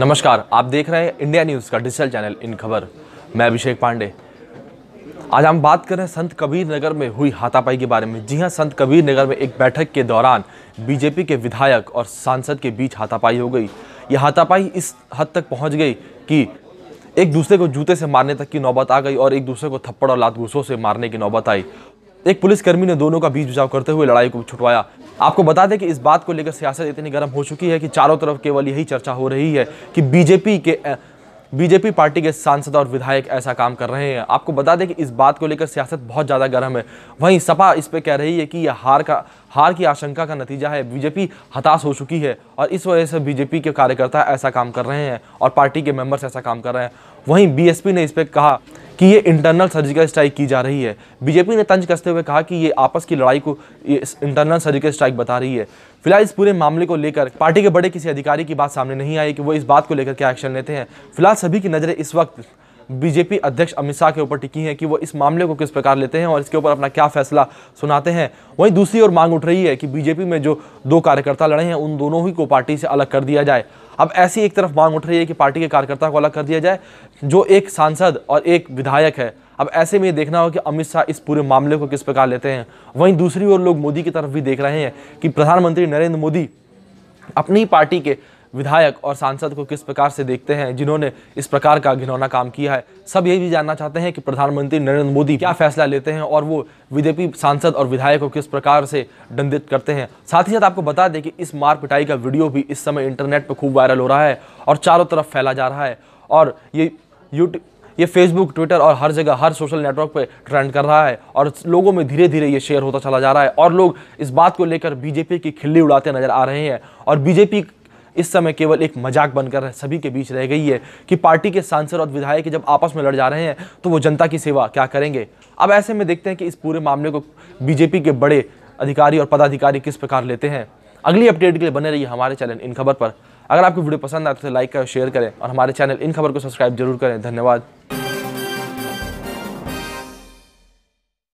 नमस्कार आप देख रहे हैं इंडिया न्यूज़ का डिजिटल चैनल इन खबर मैं अभिषेक पांडे आज हम बात कर रहे हैं संत कबीर नगर में हुई हाथापाई के बारे में जी हां संत कबीर नगर में एक बैठक के दौरान बीजेपी के विधायक और सांसद के बीच हाथापाई हो गई यह हाथापाई इस हद तक पहुंच गई कि एक दूसरे को जूते से मारने तक की नौबत आ गई और एक दूसरे को थप्पड़ और लात घूसों से मारने की नौबत आई एक पुलिसकर्मी ने दोनों का बीच बचाव करते हुए लड़ाई को छुटवाया आपको बता दें कि इस बात को लेकर सियासत इतनी गर्म हो चुकी है कि चारों तरफ केवल यही चर्चा हो रही है कि बीजेपी के बीजेपी पार्टी के सांसद और विधायक ऐसा काम कर रहे हैं आपको बता दें कि इस बात को लेकर सियासत बहुत ज़्यादा गर्म है वहीं सपा इस पर कह रही है कि यह हार का हार की आशंका का नतीजा है बीजेपी हताश हो चुकी है और इस वजह से बीजेपी के कार्यकर्ता ऐसा काम कर रहे हैं और पार्टी के मेंबर्स ऐसा काम कर रहे हैं वहीं बीएसपी ने इस पर कहा कि ये इंटरनल सर्जिकल स्ट्राइक की जा रही है बीजेपी ने तंज कसते हुए कहा कि ये आपस की लड़ाई को ये इंटरनल सर्जिकल स्ट्राइक बता रही है फिलहाल इस पूरे मामले को लेकर पार्टी के बड़े किसी अधिकारी की बात सामने नहीं आई कि वो इस बात को लेकर क्या एक्शन लेते हैं फिलहाल सभी की नज़रें इस वक्त बीजेपी अध्यक्ष अमित शाह के ऊपर टिकी हैं कि वो इस मामले को किस प्रकार लेते हैं और इसके ऊपर अपना क्या फैसला सुनाते हैं वहीं दूसरी ओर मांग उठ रही है कि बीजेपी में जो दो कार्यकर्ता लड़े हैं उन दोनों ही को पार्टी से अलग कर दिया जाए अब ऐसी एक तरफ मांग उठ रही है कि पार्टी के कार्यकर्ता को अलग कर दिया जाए जो एक सांसद और एक विधायक है अब ऐसे में ये देखना होगा कि अमित शाह इस पूरे मामले को किस प्रकार लेते हैं वहीं दूसरी ओर लोग मोदी की तरफ भी देख रहे हैं कि प्रधानमंत्री नरेंद्र मोदी अपनी पार्टी के विधायक और सांसद को किस प्रकार से देखते हैं जिन्होंने इस प्रकार का घिनौना काम किया है सब यही भी जानना चाहते हैं कि प्रधानमंत्री नरेंद्र मोदी क्या फैसला लेते हैं और वो बीजेपी सांसद और विधायक को किस प्रकार से दंडित करते हैं साथ ही साथ आपको बता दें कि इस मार पिटाई का वीडियो भी इस समय इंटरनेट पर खूब वायरल हो रहा है और चारों तरफ फैला जा रहा है और ये यूट्यूब ये फेसबुक ट्विटर और हर जगह हर सोशल नेटवर्क पे ट्रेंड कर रहा है और लोगों में धीरे धीरे ये शेयर होता चला जा रहा है और लोग इस बात को लेकर बीजेपी की खिल्ली उड़ाते नजर आ रहे हैं और बीजेपी इस समय केवल एक मजाक बनकर सभी के बीच रह गई है कि पार्टी के सांसद और विधायक जब आपस में लड़ जा रहे हैं तो वो जनता की सेवा क्या करेंगे अब ऐसे में देखते हैं कि इस पूरे मामले को बीजेपी के बड़े अधिकारी और पदाधिकारी किस प्रकार लेते हैं अगली अपडेट के लिए बने रहिए हमारे चैनल इन खबर पर अगर आपको वीडियो पसंद आए तो लाइक करें शेयर करें और हमारे चैनल इन खबर को सब्सक्राइब जरूर करें धन्यवाद